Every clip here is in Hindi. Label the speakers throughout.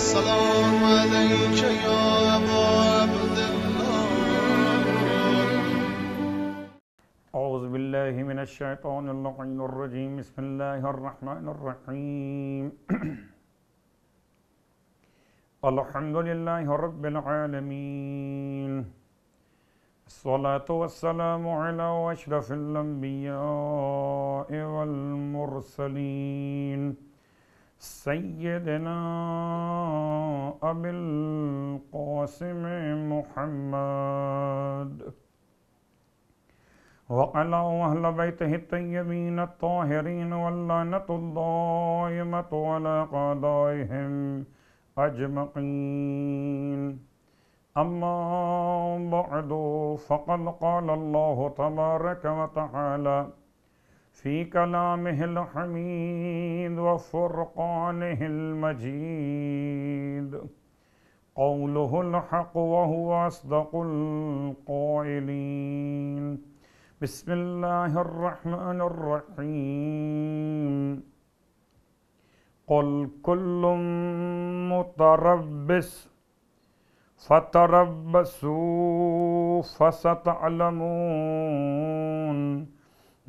Speaker 1: السلام عليك يا أبا عبد الله أعوذ بالله من الشيطان اللعين الرجيم بسم الله الرحمن الرحيم الحمد لله رب العالمين الصلاة والسلام على أشرف الأنبياء والمرسلين سيدنا أبي القاسم محمد وعلى أهل بيته الطيبين الطاهرين واللعنة الدائمة على قضائهم أجمعين أما بعد فقد قال الله تبارك وتعالى في كلامه الحميد وفرقانه المجيد قوله الحق وهو أصدق القائلين بسم الله الرحمن الرحيم قل كل متربس فتربسوا فستعلمون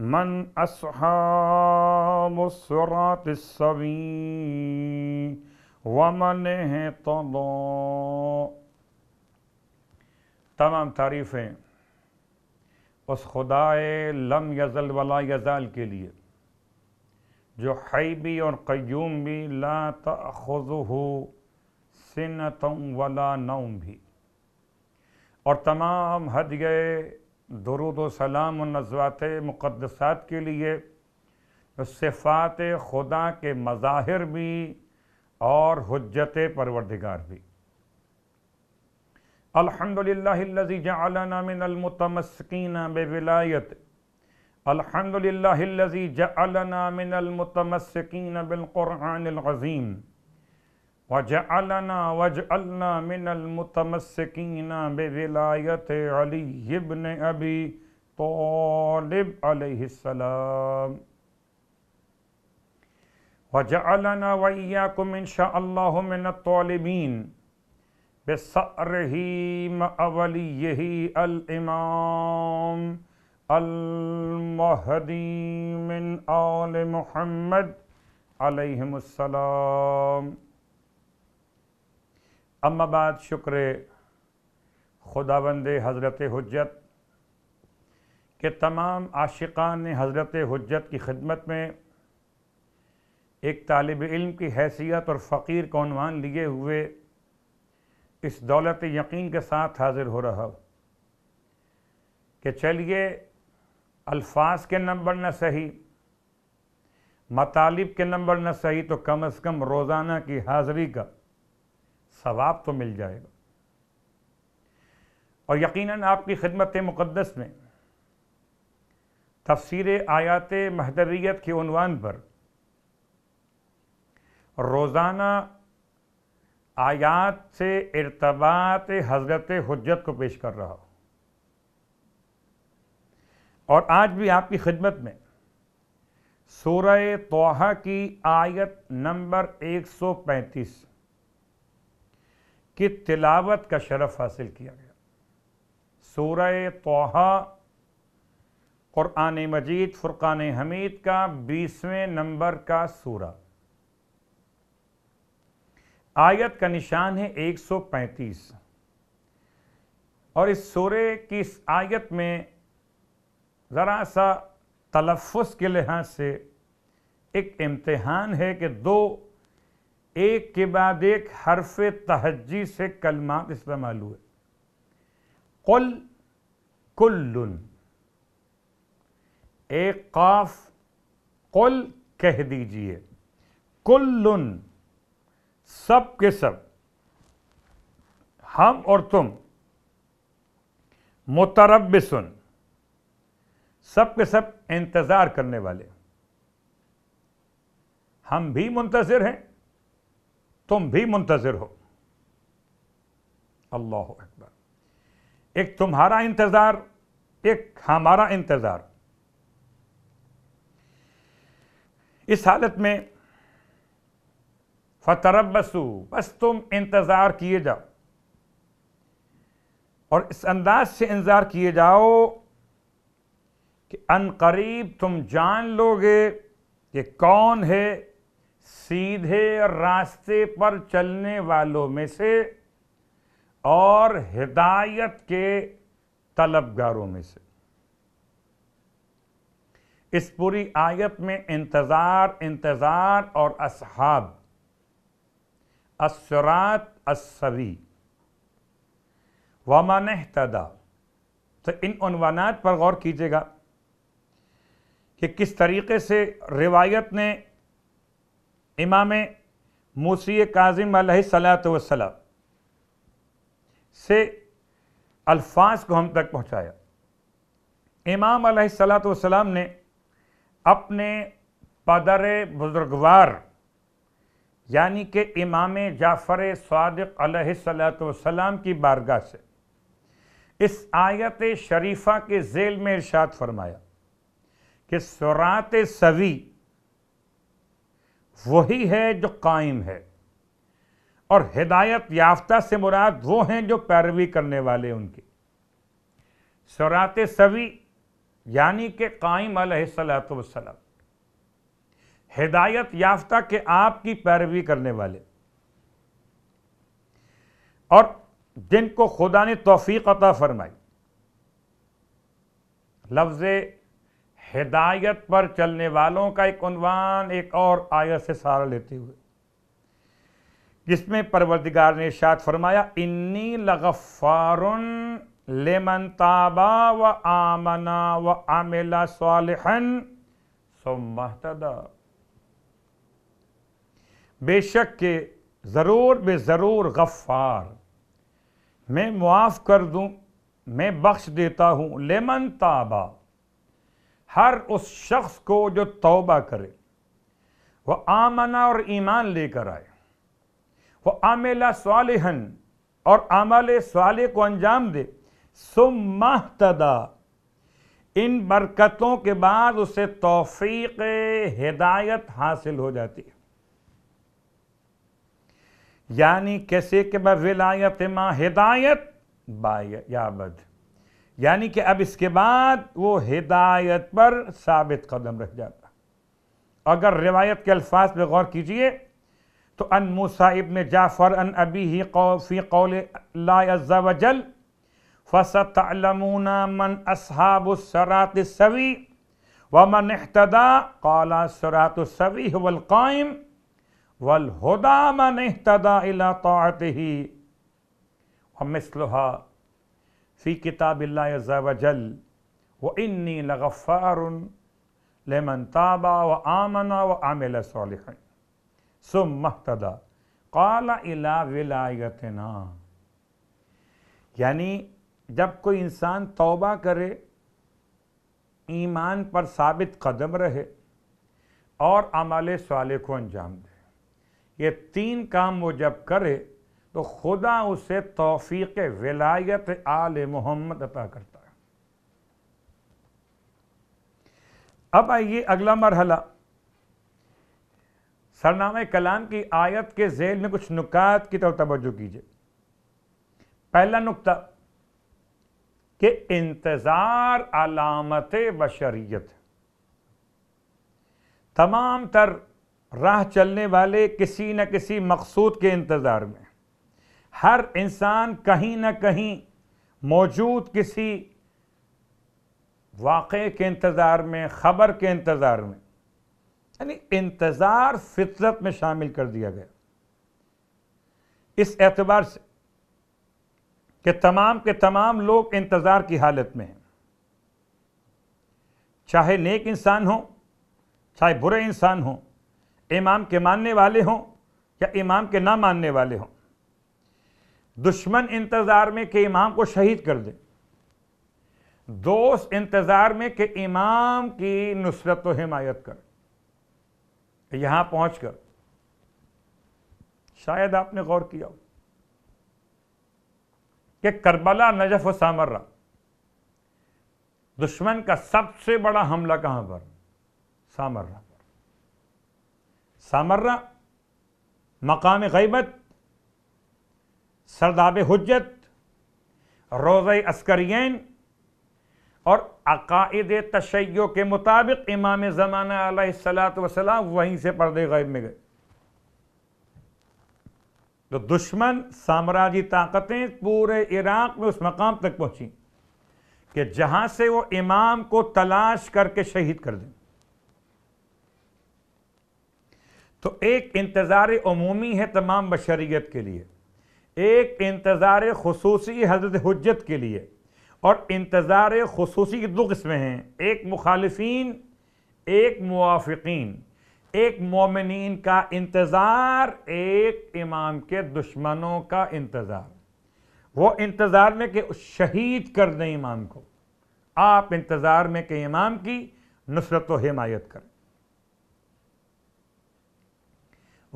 Speaker 1: من أصحاب الصراط السوي वमन है तो तमाम तारीफ़ें उस खुदाए लम यजल वला यजाल के लिए जो हई भी और क्यूम भी ला तखुज हो सिनतम वला नौम भी और तमाम हद गए दरुद सलाम नजवात मुक़दसात के लिए सिफ़ात खुदा के मज़ाहिर भी और हजत परवरदिगार भी अलहमदिल्लाजी जलनामिनमतमस्किन बेविलायत अलहमदिल्लाजी जलनामिनमतमस्किन बिलकुरानज़ीम वजअलना वजअलना मिनल मुतमस्सकीना बिविलायत अली इब्न अबी तालिब अलैहिस्सलाम वजअलना वैयाकुम इंशाअल्लाहु मिनत तालिबीन बिसरही मअवलियही अल इमाम अल महदी मिन आल मुहम्मद अलैहिमुस्सलाम अम्माबाद शुक्र खुदाबंद हज़रत हजत के तमाम आशिकान ने हज़रत हजत की खिदमत में एक तालब इल्म की हैसियत और फ़कीर का लिए हुए इस दौलत यकीन के साथ हाज़िर हो रहा कि चलिए अल्फाज के नंबर न सही मतालब के नंबर न सही तो कम अज़ कम रोज़ाना की हाजरी का सवाब तो मिल जाएगा और यकीनन आपकी खिदमत मुक़दस में तफसर आयात महदरीत के उनवान पर रोज़ाना आयात से इरतबात हज़रत हजत को पेश कर रहा हो और आज भी आपकी खिदमत में सूरह तोहा की आयत नंबर 135 कि तिलावत का शरफ हासिल किया गया सूर्य तोहा क़ुरान मजीद फ़ुरक़ान हमीद का बीसवें नंबर का सूरा आयत का निशान है 135 और इस सूरे की इस आयत में ज़रा सा तलफ़ के लिहाज से एक इम्तहान है कि दो एक के बाद एक हरफ तहजी से कलमात इस्तेमाल हुए कुल कुल्लुन एक काफ कुल कह दीजिए कुल्लुन सब के सब हम और तुम सुन सब के सब इंतज़ार करने वाले हम भी मुंतज़र हैं तुम भी मुंतजर हो अल्लाह अकबर एक तुम्हारा इंतज़ार एक हमारा इंतज़ार इस हालत में फतरबसू बस तुम इंतज़ार किए जाओ और इस अंदाज से इंतज़ार किए जाओ कि अनकरीब तुम जान लोगे कि कौन है सीधे रास्ते पर चलने वालों में से और हिदायत के तलबगारों में से इस पूरी आयत में इंतज़ार इंतज़ार और असहाब असरात असरी वमान तदा तो इन अनवानात पर गौर कीजिएगा कि किस तरीके से रिवायत ने इमाम मूसी काजिम सलातम से अल्फाज को हम तक पहुँचाया इमाम सलातम ने अपने पदर बुजुर्गवार यानी कि इमाम जाफ़र सदक सलाम की बारगाह से इस आयत शरीफा के जेल में इर्शाद फरमाया कि सरात सवी वही है जो कायम है और हिदायत याफ्ता से मुराद वो हैं जो पैरवी करने वाले उनके सरात सवी यानी के कायम अलसलाम हिदायत याफ्ता के आपकी पैरवी करने वाले और जिनको खुदा ने तोफ़ी अता फरमाई लफ्ज़ हिदायत पर चलने वालों का एक उनवान एक और आयत से सहारा लेते हुए जिसमें परवरदिगार ने शाद फरमाया इन्नी लगफ़ार लेमन ताबा व आमना व आमिला सालहन सोमहतदा बेशक के ज़रूर बे ज़रूर गफ़ार मैं मुआफ़ कर दूँ मैं बख्श देता हूँ लेमन ताबा हर उस शख्स को जो तौबा करे वह आमना और ईमान लेकर आए वह आमेला हन और आमल साल को अंजाम दे सुमहतदा इन बरकतों के बाद उसे तोफ़ीक हिदायत हासिल हो जाती है यानी कैसे के बिलायत माँ हिदायत याबद यानी कि अब इसके बाद वो हिदायत पर साबित कदम रह जाता अगर रिवायत के अल्फाज पर गौर कीजिए तो अन मुसाइब इबन जाफ़र अन अबी ही कौफी कौल वजल फ़सतमूना मन असहाबरात सवी व मन अहतदा कौला सरात सवी वलकायम वलहदा मन अहतदा इला तो ही मिसलहा फ़ी किताब वजल व इन्नी लगफ़ार लेमन ताबा व आमना व आमिल सालिहन सुम महतदा काला इला विलायतना यानी जब कोई इंसान तौबा करे ईमान पर साबित कदम रहे और अमल साल को अंजाम दे ये तीन काम वो जब करे तो खुदा उसे तोफ़ीक विलायत आल मोहम्मद अता करता है अब आइए अगला मरहला सरनाम कलाम की आयत के जेल में कुछ नुकात की तरफ तवज्जो कीजिए पहला नुकता कि इंतज़ार अलामत बशरीत तमाम तर राह चलने वाले किसी न किसी मकसूद के इंतज़ार में हर इंसान कहीं ना कहीं मौजूद किसी वाक़े के इंतज़ार में ख़बर के इंतज़ार में यानी इंतज़ार फितरत में शामिल कर दिया गया इस एतबार से कि तमाम के तमाम लोग इंतज़ार की हालत में हैं चाहे नेक इंसान हो चाहे बुरे इंसान हो इमाम के मानने वाले हों या इमाम के ना मानने वाले हों दुश्मन इंतज़ार में के इमाम को शहीद कर दे दोस्त इंतज़ार में के इमाम की नुसरत व हिमायत कर यहां पहुंचकर शायद आपने गौर किया हो कि करबला नजफ व सामर्रा दुश्मन का सबसे बड़ा हमला कहां पर सामर्रा पर सामर्रा मकाम गैबत सरदाब हजत रोज़ अस्करियन और अकायद तशैयों के मुताबिक इमाम ज़माना सलात वसलाम वहीं से पर्दे गैब में गए तो दुश्मन साम्राज्य ताकतें पूरे इराक में उस मकाम तक पहुंची कि जहां से वो इमाम को तलाश करके शहीद कर दें तो एक इंतज़ार अमूमी है तमाम बशरीत के लिए एक इंतज़ार खसूसी हजरत हजत के लिए और इंतज़ार खसूसी की दो किस्में हैं एक मुखालफन एक मुआफ़िन एक मोमिन का इंतज़ार एक इमाम के दुश्मनों का इंतज़ार वो इंतज़ार में कि शहीद कर दें इमाम को आप इंतज़ार में कि इमाम की नुसरत हिमायत करें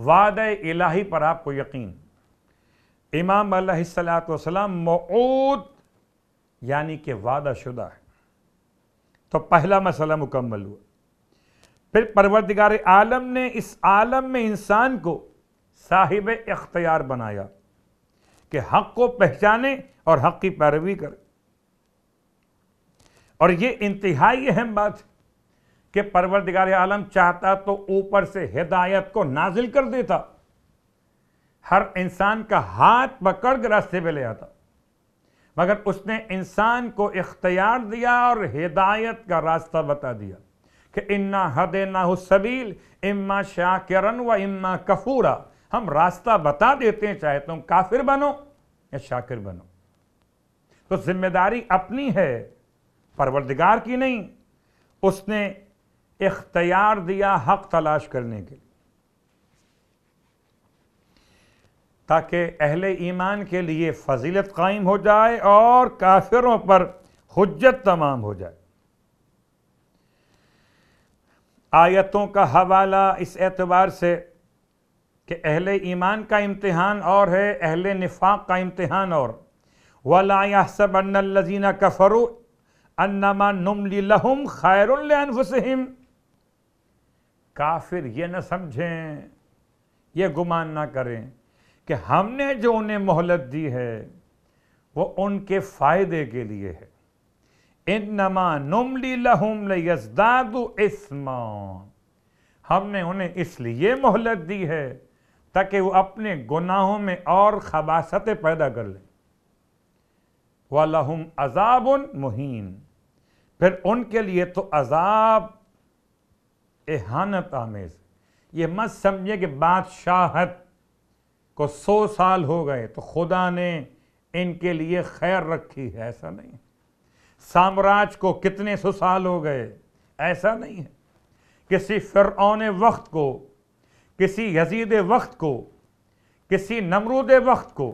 Speaker 1: वाद इलाही पर आपको यकीन इमाम सलाम मऊद यानी कि वादा शुदा है तो पहला मसला मुकम्मल हुआ फिर परवरदिगार आलम ने इस आलम में इंसान को साहिब इख्तियार बनाया कि हक को पहचाने और हक की पैरवी करे और ये इंतहाई अहम बात है कि परवरदिगार आलम चाहता तो ऊपर से हिदायत को नाजिल कर देता हर इंसान का हाथ पकड़ के रास्ते पे ले आता मगर उसने इंसान को इख्तियार दिया और हिदायत का रास्ता बता दिया कि इन्ना हद ना सबील इम्मा शाकिरन व इम्मा कफूरा हम रास्ता बता देते हैं चाहे तुम काफिर बनो या शाकिर बनो तो जिम्मेदारी अपनी है परवरदिगार की नहीं उसने इख्तियार दिया हक तलाश करने के लिए ताकि अहल ईमान के लिए फजीलत कायम हो जाए और काफिरों पर हजत तमाम हो जाए आयतों का हवाला इस एतबार से कि अहल ईमान का इम्तहान और है अहल निफाक का इम्तहान और वलासब अनलजीना कफ़रू अन्नमा नुमली लहुम खैरफसम काफिर ये न समझें यह गुमान ना करें कि हमने जो उन्हें मोहलत दी है वो उनके फ़ायदे के लिए है इन नमा नुमली लहुम लादु इसमान हमने उन्हें इसलिए मोहलत दी है ताकि वो अपने गुनाहों में और खबासतें पैदा कर लें वहम अजाब उन मुहिम फिर उनके लिए तो अजाब एहानत आमेज ये मत समझे कि बादशाहत को सौ साल हो गए तो खुदा ने इनके लिए खैर रखी है ऐसा नहीं है साम्राज्य को कितने सौ साल हो गए ऐसा नहीं है किसी फिर वक्त को किसी यजीद वक्त को किसी नमरूद वक्त को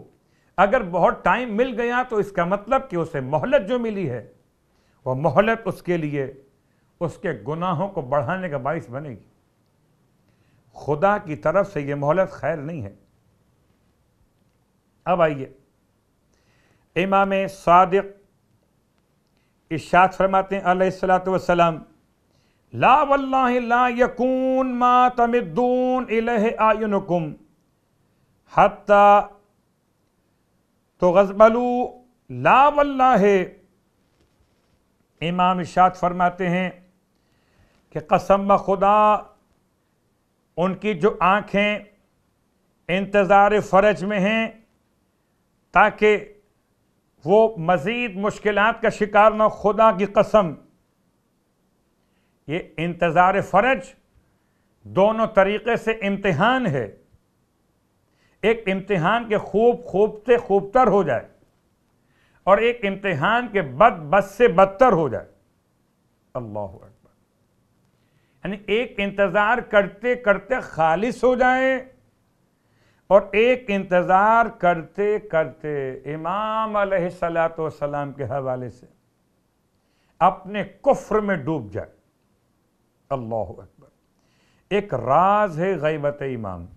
Speaker 1: अगर बहुत टाइम मिल गया तो इसका मतलब कि उसे मोहलत जो मिली है वह मोहलत उसके लिए उसके गुनाहों को बढ़ाने का बायस बनेगी खुदा की तरफ से ये मोहलत खैर नहीं है अब आइए इमाम सादिक इशात फरमाते हैं ला यकून मा आयुनकुम हत्ता तो गजबलू ला वल्ला इमाम इशात फरमाते हैं कि कसम खुदा उनकी जो आंखें इंतज़ार फ़रज में हैं ताकि वो मज़ीद मुश्किल का शिकार ना खुदा की कसम ये इंतज़ार फ़र्ज दोनों तरीक़े से इम्तहान है एक इम्तहान के खूब खूब से खूबतर हो जाए और एक इम्तहान के बद बद से बदतर हो जाए अल्लाह अकबर यानी एक इंतज़ार करते करते खालिश हो जाए और एक इंतज़ार करते करते इमाम सलाम के हवाले से अपने कुफ्र में डूब जाए अल्लाह अकबर एक राज है गैबत इमाम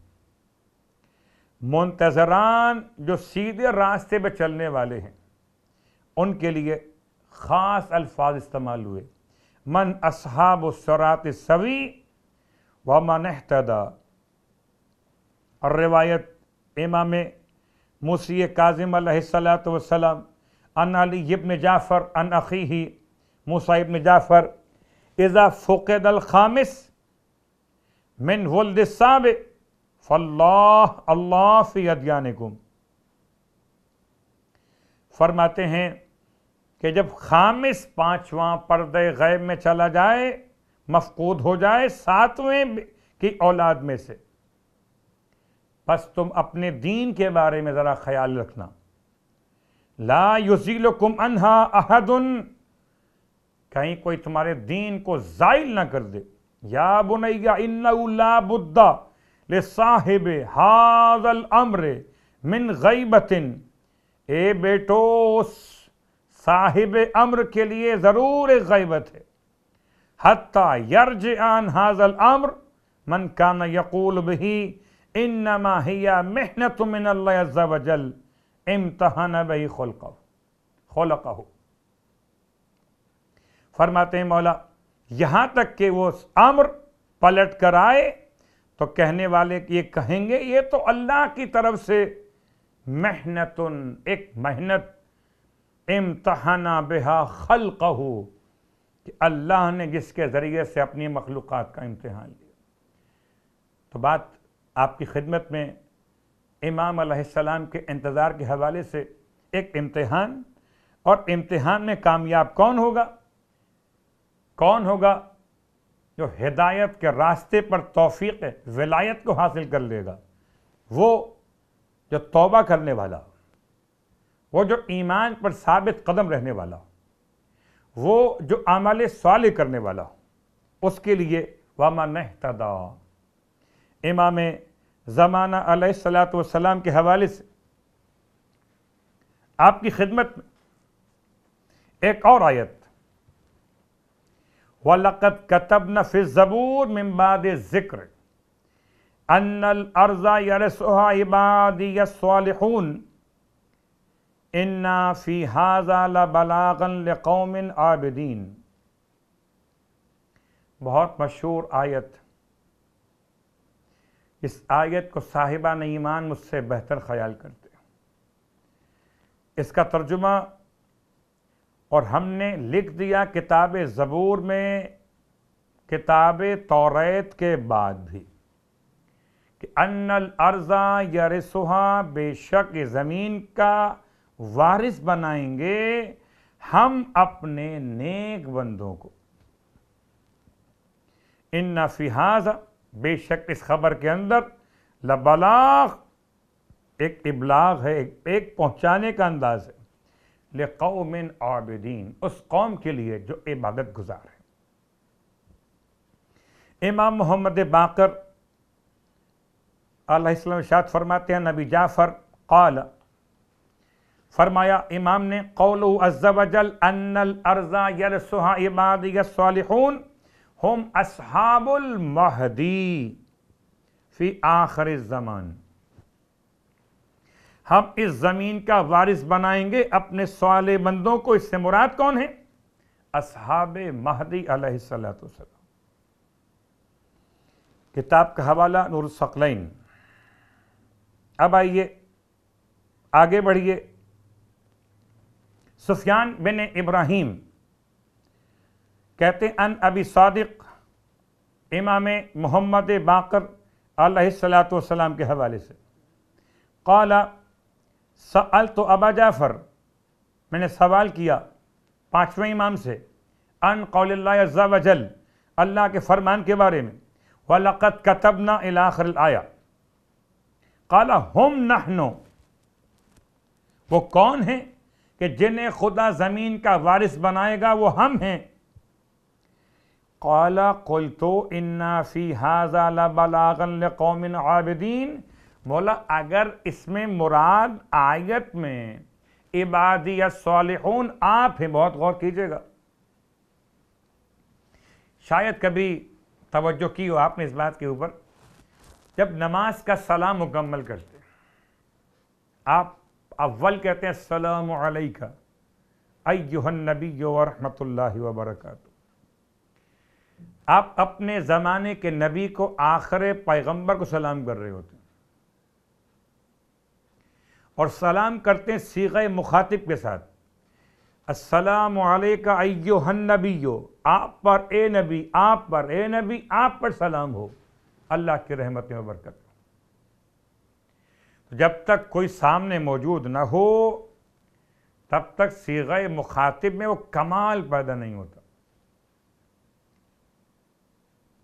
Speaker 1: मुंतजरान जो सीधे रास्ते पर चलने वाले हैं उनके लिए ख़ास अल्फाज इस्तेमाल हुए मन असहाब सरात सवी व मन अहतदा और रिवायत इमाम मूसी काजिम अलैहिस्सलात वसलाम अन इब्न जाफ़र अन अखी ही मूसा जाफ़र इज़ा फ़ुकद अलखामिस मिन वलदसाब फ़ल्लाह अल्लाह फ़ियान गुम फरमाते हैं कि जब खामिस पाँचवा पर्द गैब में चला जाए मफकूद हो जाए सातवें की औलाद में से बस तुम अपने दीन के बारे में ज़रा ख्याल रखना ला युजील कुम अनहा कहीं कोई तुम्हारे दीन को जाइल ना कर दे या बुनैया ला बुद्धा ले साहिब हाजल अम्र मिन गईबतिन ए बेटो साहिब अम्र के लिए ज़रूर एक गईबत है हत्ता यर्ज आन हाजल अम्र मन न यकूल भी इन नमाहिया मेहनत मिनजल इम्तहान बई खुलक खुलकहू फरमाते हैं मौला यहां तक कि वो अम्र पलट कर आए तो कहने वाले ये कहेंगे ये तो अल्लाह की तरफ से मेहनत एक मेहनत इम्तहाना बेहा खल कहू कि अल्लाह ने जिसके ज़रिए से अपनी मखलूक़ात का इम्तहान लिया तो बात आपकी खिदमत में इमाम अलैहिस्सलाम के इंतज़ार के हवाले से एक इम्तहान और इम्तहान में कामयाब कौन होगा कौन होगा जो हिदायत के रास्ते पर तोफ़ी विलायत को हासिल कर लेगा वो जो तौबा करने वाला वो जो ईमान पर साबित कदम रहने वाला वो जो आमाल साल करने वाला उसके लिए वामा नहतदा इमाम ज़माना सलात वसलाम के हवाले से आपकी खिदमत में एक और आयत वलकत कतब न फिर ज़बूर मम्बाद ज़िक्र अनल अर्ज़ा यरसहा इबादियसून इन्ना फ़ी हाजा बलागन लकौमिन आबदीन बहुत मशहूर आयत इस आयत को साहिबान ईमान मुझसे बेहतर ख्याल करते इसका तर्जुमा और हमने लिख दिया किताब ज़बूर में किताब तौरेत के बाद भी कि अनल अर्ज़ा या रसुहा बेशक ज़मीन का वारिस बनाएंगे हम अपने नेक बंदों को इन फिहाजा बेशक इस खबर के अंदर लबलाग एक इबलाग है एक, एक पहुँचाने का अंदाज है ले कौमिन आबदीन उस कौम के लिए जो इबादत गुजार है इमाम मोहम्मद बाकर शाद फरमाते हैं नबी जाफ़र कौल फरमाया इमाम ने कौल अजल अन्नल अर्जा यल सुहा इबादिया हम असहाबुल महदी फी आखिर ज़मान हम इस ज़मीन का वारिस बनाएंगे अपने सवाल बंदों को इससे मुराद कौन है असहाब महदी सलाम किताब का हवाला सकलैन अब आइए आगे बढ़िए सुफियान बिन इब्राहिम कहते हैं अन अबी सादिक इमाम मोहम्मद बाकर सलाम के हवाले से कला सअल तो अबा जाफ़र मैंने सवाल किया पाँचवें इमाम से अन कौल वजल अल्लाह के फरमान के बारे में वलक़त कतबना इलाखर आया कला हम नहनो वो कौन हैं कि जिन्हें खुदा ज़मीन का वारिस बनाएगा वो हम हैं कौला कुल तो इन्ना हाजा बलागन कौमिन आबदीन बोला अगर इसमें मुराद आयत में इबादी सालहून आप हैं बहुत गौर कीजिएगा शायद कभी तवज्जो की हो आपने इस बात के ऊपर जब नमाज का सलाम मुकम्मल करते हैं आप अव्वल कहते हैं सलाम अलैका अयुहन नबी वरहमतुल्लाहि वबरकातु आप अपने ज़माने के नबी को आखिर पैगंबर को सलाम कर रहे होते हैं और सलाम करते हैं सीगे मुखातिब के साथ असलम अयोहन नबीयो आप पर ए नबी आप पर ए नबी आप पर सलाम हो अल्लाह की रहमत में बरकत तो जब तक कोई सामने मौजूद ना हो तब तक सीगे मुखातिब में वो कमाल पैदा नहीं होता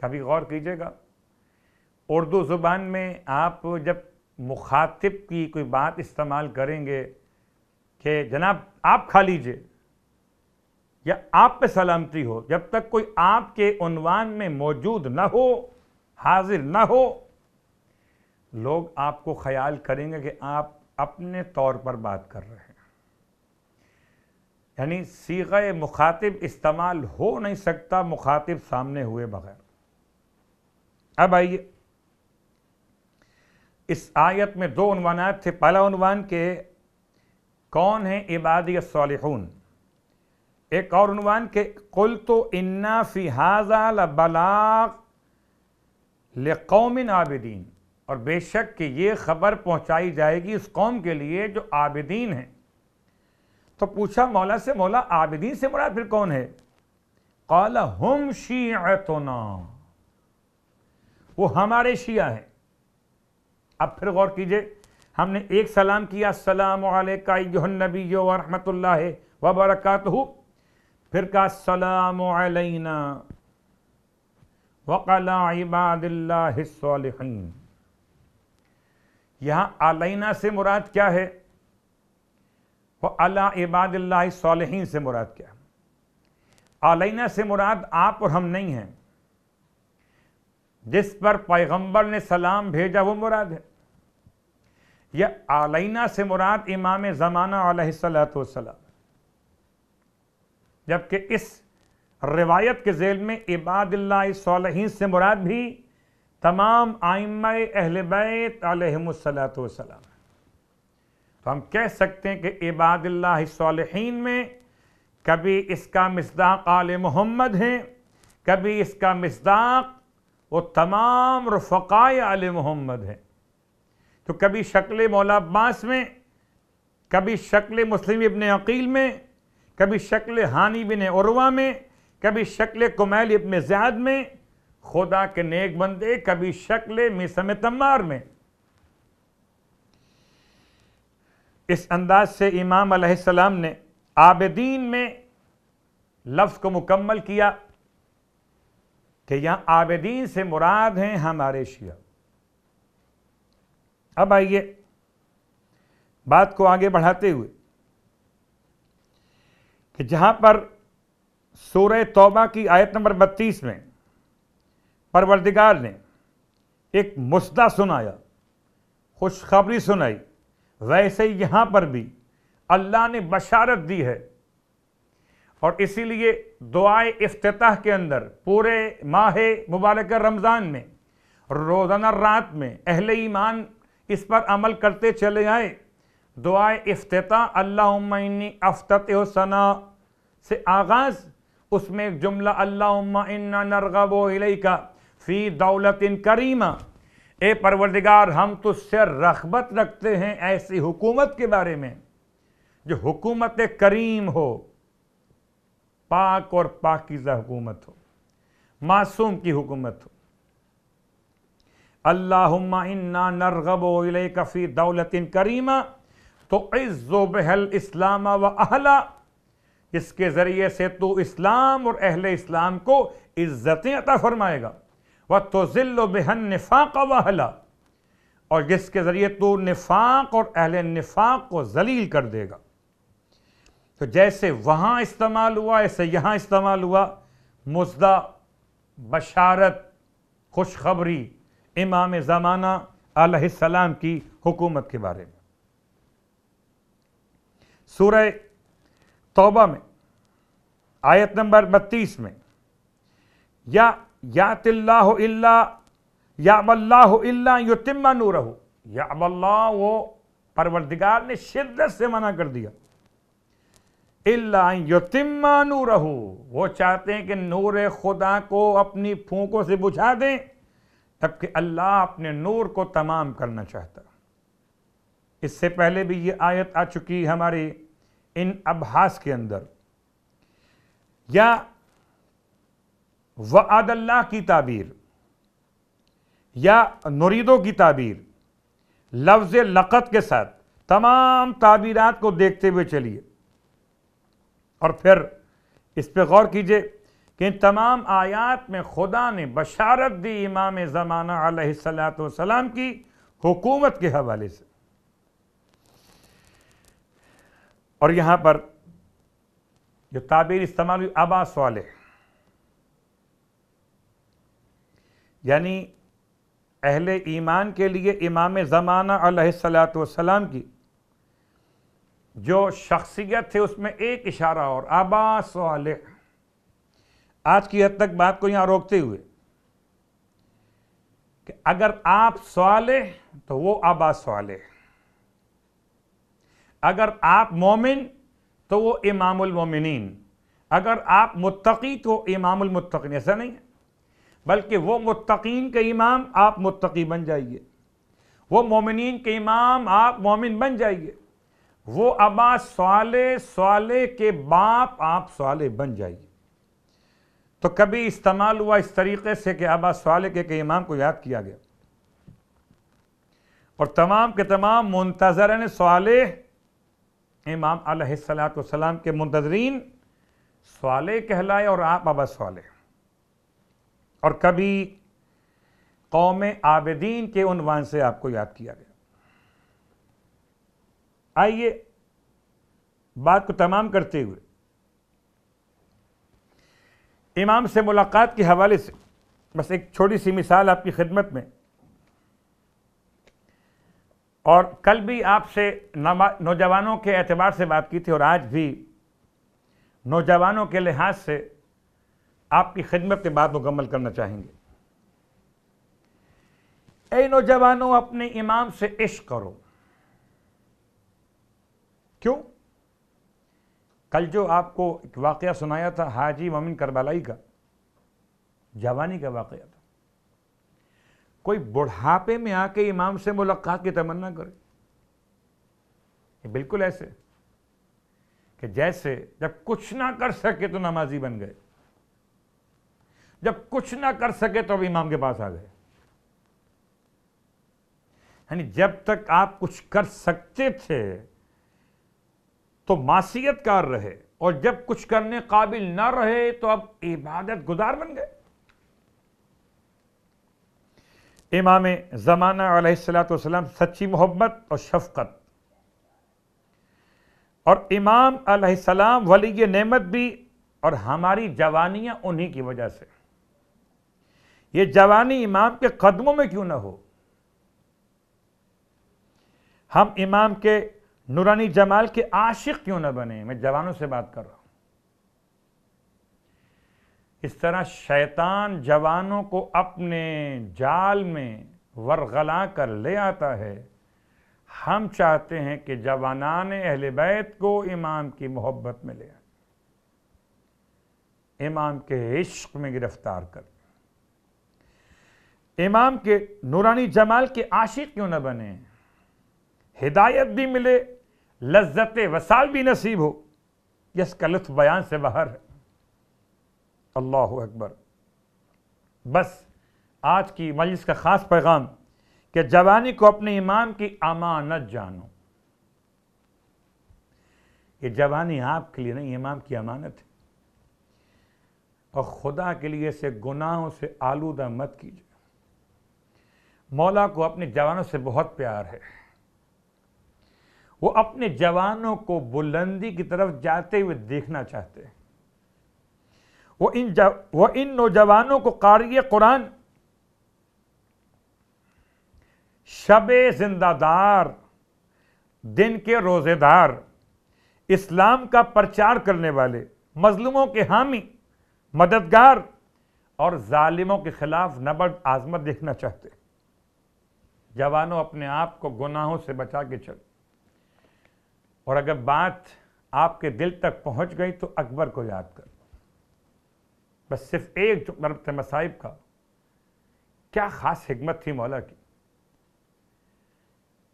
Speaker 1: कभी गौर कीजिएगा उर्दू ज़ुबान में आप जब मुखातिब की कोई बात इस्तेमाल करेंगे कि जनाब आप खा लीजिए या आप पे सलामती हो जब तक कोई आपके उनवान में मौजूद ना हो हाजिर ना हो लोग आपको ख्याल करेंगे कि आप अपने तौर पर बात कर रहे हैं यानी सीख मुखातिब इस्तेमाल हो नहीं सकता मुखातिब सामने हुए बगैर अब आइए इस आयत में दो अनवानात थे पहला अनवान के कौन है इबादी सालिहून एक और अनवान के कुल तो इन्ना फ़ी हाजा बलाग कौमिन आबिदीन और बेशक कि ये खबर पहुंचाई जाएगी उस कौम के लिए जो आबिदीन है तो पूछा मौला से मौला आबिदीन से मुराद फिर कौन है कौला हम शीतोना वो हमारे शिया हैं अब फिर गौर कीजिए हमने एक सलाम किया सलाम नबी वरहमतुल्ला वबरकत फिर कहा सलाम वकला यहाँ अलैना से मुराद क्या है वह अला इबादिल्लाहन से मुराद क्या है अलैना से मुराद आप और हम नहीं हैं जिस पर पैगंबर ने सलाम भेजा वो मुराद है यह आलैना से मुराद इमाम ज़माना सलाम जबकि इस रिवायत के जेल में इबादिल्लाहन से मुराद भी तमाम आइम अहल बैत तो हम कह सकते हैं कि इबादिल्लाहन में कभी इसका मजदाक आल मोहम्मद हैं कभी इसका मजदाक वो तमाम रफ़ाए आल मोहम्मद हैं तो कभी शक्ल मौला अब्बास में कभी शक्ल मुस्लिम इबन अकील में कभी शक्ल हानि बिन उरवा में कभी शक्ल कुमैल इबन ज़्याद में खुदा के नेक बंदे कभी शक्ल मिसम तमार में इस अंदाज से इमाम ने आबदीन में लफ्ज़ को मुकम्मल किया कि यहाँ आबदीन से मुराद हैं हमारे शिया अब आइए बात को आगे बढ़ाते हुए कि जहाँ पर सूर्य तौबा की आयत नंबर बत्तीस में परवरदिगार ने एक मुस्दा सुनाया खुशखबरी सुनाई वैसे यहाँ पर भी अल्लाह ने बशारत दी है और इसीलिए दुआए अफ्ताह के अंदर पूरे माह मुबारक रमज़ान में रोज़ाना रात में अहल ईमान इस पर अमल करते चले आए दुआए अफ्ताह अल्लाहनी अफ्तत सना से आगाज़ उसमें एक जुमला अल्लाह नरगब का फ़ी दौलत करीमा ए परवरदिगार हम तुझसे रगबत रखते हैं ऐसी हुकूमत के बारे में जो हुकूमत करीम हो पाक और पाकिजा हुकूमत हो मासूम की हुकूमत हो अल्लाहुम्मा इन्ना कफ़ी दौलतिन करीमा तो इज़्ज़ो बहल इस्लाम व अहला इसके ज़रिए से तो इस्लाम और अहल इस्लाम को इज़्ज़तें अता फरमाएगा व तो ज़िल्ल बेहन निफाक व अहला और जिसके ज़रिए तो निफाक और अहल निफाक को जलील कर देगा तो जैसे वहां इस्तेमाल हुआ ऐसे यहां इस्तेमाल हुआ मुजदा बशारत खुशखबरी इमाम ज़माना आसमाम की हुकूमत के बारे में सूरह तौबा में आयत नंबर बत्तीस में या यातिल्लाह इल्ला या अल्लाह इल्ला युतिम्मा नूरहू या अल्लाह वो परवरदिगार ने शिद्दत से मना कर दिया युतिम्मा रहो वो चाहते हैं कि नूर खुदा को अपनी फूकों से बुझा दें जबकि अल्लाह अपने नूर को तमाम करना चाहता इससे पहले भी ये आयत आ चुकी है हमारे इन अभ्यास के अंदर या वआदल्ला की ताबीर या नुरीदों की ताबीर लफ्ज़ लक़त के साथ तमाम ताबीरत को देखते हुए चलिए और फिर इस पर गौर कीजिए कि इन तमाम आयात में खुदा ने बशारत दी इमाम ज़माना सलाम की हुकूमत के हवाले से और यहाँ पर जो ताबीर इस्तेमाल हुई आबास वाले यानी अहले ईमान के लिए इमाम ज़माना सलाम की जो शख्सियत थे उसमें एक इशारा और आबा वाले आज की हद तक बात को यहां रोकते हुए कि अगर आप सवाल तो वो आबा सवाल अगर आप मोमिन तो वो इमामुल मोमिनीन अगर आप मुत्तकी तो इमामुल मुत्तकीन ऐसा नहीं है बल्कि वो मुत्तकीन के इमाम आप मुत्तकी बन जाइए वो मोमिनीन के इमाम आप मोमिन बन जाइए वो अबा सवाले सवाले के बाप आप सवाले बन जाइए तो कभी इस्तेमाल हुआ इस तरीके से कि अबा सवाले के, के इमाम को याद किया गया और तमाम के तमाम मुंतजरन सवाले इमाम सलाम के मुंतजरीन सवाले कहलाए और आप अबा सवाले और कभी कौम आबदीन के उनवान से आपको याद किया गया आइए बात को तमाम करते हुए इमाम से मुलाकात के हवाले से बस एक छोटी सी मिसाल आपकी खिदमत में और कल भी आपसे नौजवानों के एतबार से बात की थी और आज भी नौजवानों के लिहाज से आपकी खिदमत में बात मुकम्मल करना चाहेंगे ए नौजवानों अपने इमाम से इश्क करो क्यों कल जो आपको एक वाक़ सुनाया था हाजी ममिन करबलाई का जवानी का वाक़ था कोई बुढ़ापे में आके इमाम से मुलाकात की तमन्ना करे बिल्कुल ऐसे कि जैसे जब कुछ ना कर सके तो नमाजी बन गए जब कुछ ना कर सके तो अब इमाम के पास आ गए यानी जब तक आप कुछ कर सकते थे तो कार रहे और जब कुछ करने काबिल ना रहे तो अब इबादत गुजार बन गए इमाम ज़माना सलाम सच्ची मोहब्बत और शफकत और इमाम सलाम वली नेमत भी और हमारी जवानियां उन्हीं की वजह से ये जवानी इमाम के कदमों में क्यों ना हो हम इमाम के नूरानी जमाल के आशिक क्यों ना बने मैं जवानों से बात कर रहा हूं इस तरह शैतान जवानों को अपने जाल में वरगला कर ले आता है हम चाहते हैं कि जवानान अहल बैत को इमाम की मोहब्बत में ले इमाम के इश्क में गिरफ्तार कर इमाम के नूरानी जमाल के आशिक क्यों न बने हिदायत भी मिले लज्जत वसाल भी नसीब हो का लुत्फ बयान से बाहर है अल्लाह अकबर बस आज की मजलिस का ख़ास पैगाम कि जवानी को अपने इमाम की अमानत जानो ये जवानी आपके लिए नहीं इमाम की अमानत है और खुदा के लिए इसे गुनाहों से आलूदा मत कीजिए मौला को अपने जवानों से बहुत प्यार है वो अपने जवानों को बुलंदी की तरफ जाते हुए देखना चाहते हैं वो इन वो इन नौजवानों को कार्य कुरान शब जिंदादार दिन के रोज़ेदार इस्लाम का प्रचार करने वाले मजलूमों के हामी मददगार और ालिमों के खिलाफ नबर्द आजमत देखना चाहते जवानों अपने आप को गुनाहों से बचा के चलते और अगर बात आपके दिल तक पहुंच गई तो अकबर को याद कर बस सिर्फ एक जुमरब थे मसाइब का क्या ख़ास हिगमत थी मौला की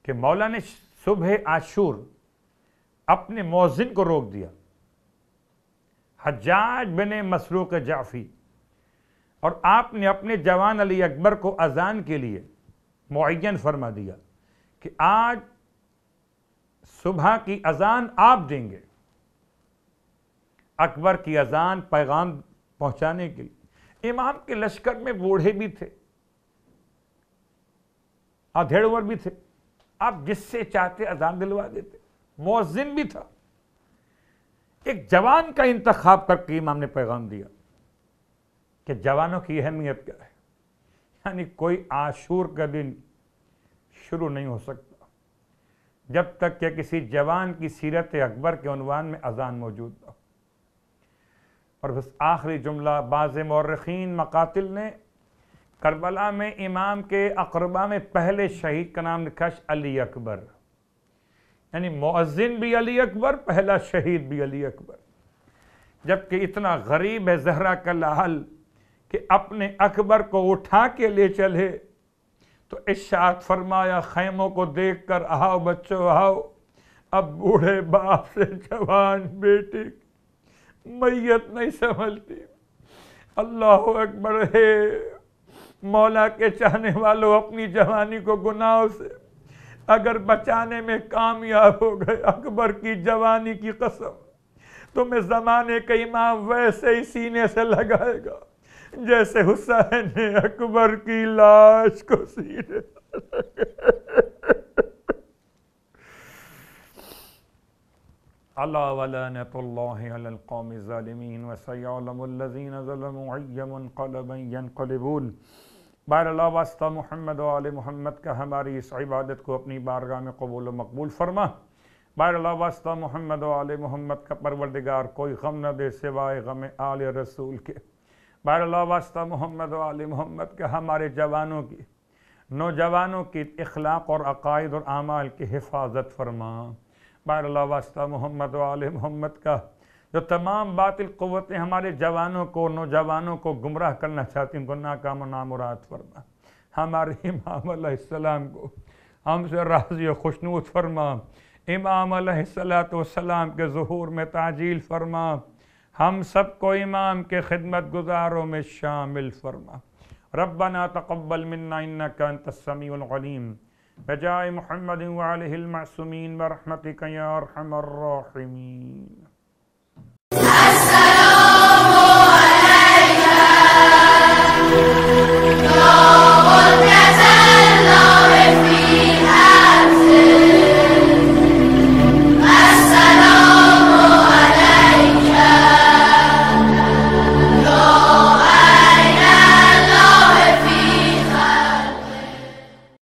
Speaker 1: कि मौला ने सुबह आशूर अपने मोजिन को रोक दिया हजाज बने मसरूक जाफ़ी और आपने अपने जवान अली अकबर को अजान के लिए मुन फरमा दिया कि आज सुबह की अजान आप देंगे अकबर की अजान पैगाम पहुंचाने के लिए इमाम के लश्कर में बूढ़े भी थे अधेड़ उम्र भी थे आप जिससे चाहते अजान दिलवा देते मोजिन भी था एक जवान का इंतखाब करके इमाम ने पैगाम दिया कि जवानों की अहमियत क्या है यानी कोई आशूर का दिन शुरू नहीं हो सकता जब तक कि किसी जवान की सीरत अकबर के अनवान में अजान मौजूद हो और बस आखिरी जुमला बाज़ मौरखीन मकातिल ने करबला में इमाम के अकरबा में पहले शहीद का नाम लिखा अली अकबर यानी मुअज्जिन भी अली अकबर पहला शहीद भी अली अकबर जबकि इतना गरीब है जहरा का लाल कि अपने अकबर को उठा के ले चले तो इशाक फरमाया खैमों को देख कर आओ बच्चो आओ अब बूढ़े बाप से जवान बेटे मैयत नहीं संभलती अल्लाह अकबर है मौला के चाहने वालों अपनी जवानी को गुनाहों से अगर बचाने में कामयाब हो गए अकबर की जवानी की कसम तुम्हें ज़माने का इमाम वैसे ही सीने से लगाएगा जैसे हुसैन ने अकबर की लाश को सीने अला वलानतम ालमीन वसैलमज़ीन बार अल्लाह वास्ता मोहम्मद आल मोहम्मद का हमारी इस इबादत को अपनी बारगाह में कबूल मकबूल फरमा बार अल्लाह वास्ता मोहम्मद आल मोहम्मद का परवरदिगार कोई गम न दे सिवाय गम आल रसूल के बारला वास्ता मोहम्मद वाली मोहम्मद के हमारे जवानों की नौजवानों की इखलाक और अकायद और आमाल की हिफाजत फरमा बारला वास्ता मोहम्मद वाल मोहम्मद का जो तमाम बातिल क़वतें हमारे जवानों को नौजवानों को गुमराह करना चाहती उनको नाकाम नामुरात फरमा हमारे इमाम सलाम को हमसे राजी खुशनूत फरमा इमाम सलात सलाम के जहूर में ताजील फरमा ہم سب کو امام کے خدمت گزاروں میں شامل فرما ربنا تقبل منا انك انت السميع العليم بجاء محمد وعليه المعصومين برحمتك يا ارحم الراحمين